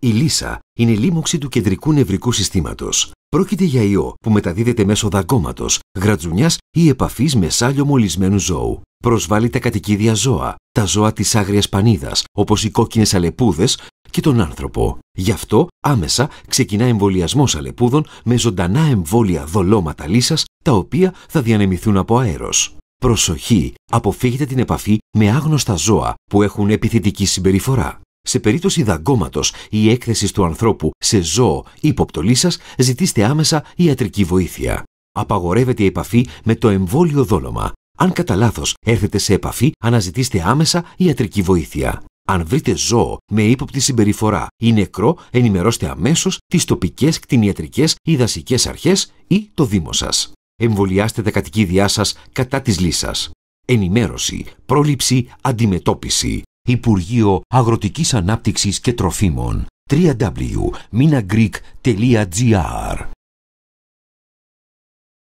Η λύσα είναι η λίμωξη του κεντρικού νευρικού συστήματος. Πρόκειται για ιό που μεταδίδεται μέσω δαγκώματος, γρατζουνιάς ή επαφής με σάλιο μολυσμένου ζώου. Προσβάλλει τα κατοικίδια ζώα, τα ζώα της άγριας πανίδας, όπως οι κόκκινες αλεπούδες και τον άνθρωπο. Γι' αυτό άμεσα ξεκινά εμβολιασμός αλεπούδων με ζωντανά εμβόλια δολώματα λύσας, τα οποία θα διανεμηθούν από αέρος. Προσοχή! Αποφύγετε την επαφή με άγνωστα ζώα που έχουν επιθετική συμπεριφορά. Σε περίπτωση δαγκώματος ή έκθεσης του ανθρώπου σε ζώο ζώο ή υποπτολίσα, ζητήστε άμεσα ιατρική βοήθεια. Απαγορεύεται η έκθεση του ανθρωπου σε ζωο η υποπτωλη σας ζητηστε αμεσα ιατρικη βοηθεια απαγορευεται η επαφη με το εμβόλιο δόλωμα. Αν κατά λάθος έρθετε σε επαφή, αναζητήστε άμεσα ιατρική βοήθεια. Αν βρείτε ζώο με ύποπτη συμπεριφορά ή νεκρό, ενημερώστε αμέσως τις τοπικές κτηνιατρικές ή δασικές αρχές ή το Δήμο σας. Εμβολιάστε τα κατοικίδια σας κατά της λύσας. Ενημέρωση, πρόληψη, αντιμετώπιση. Υπουργείο Αγροτικής Ανάπτυξης και Τροφίμων www.minagreek.gr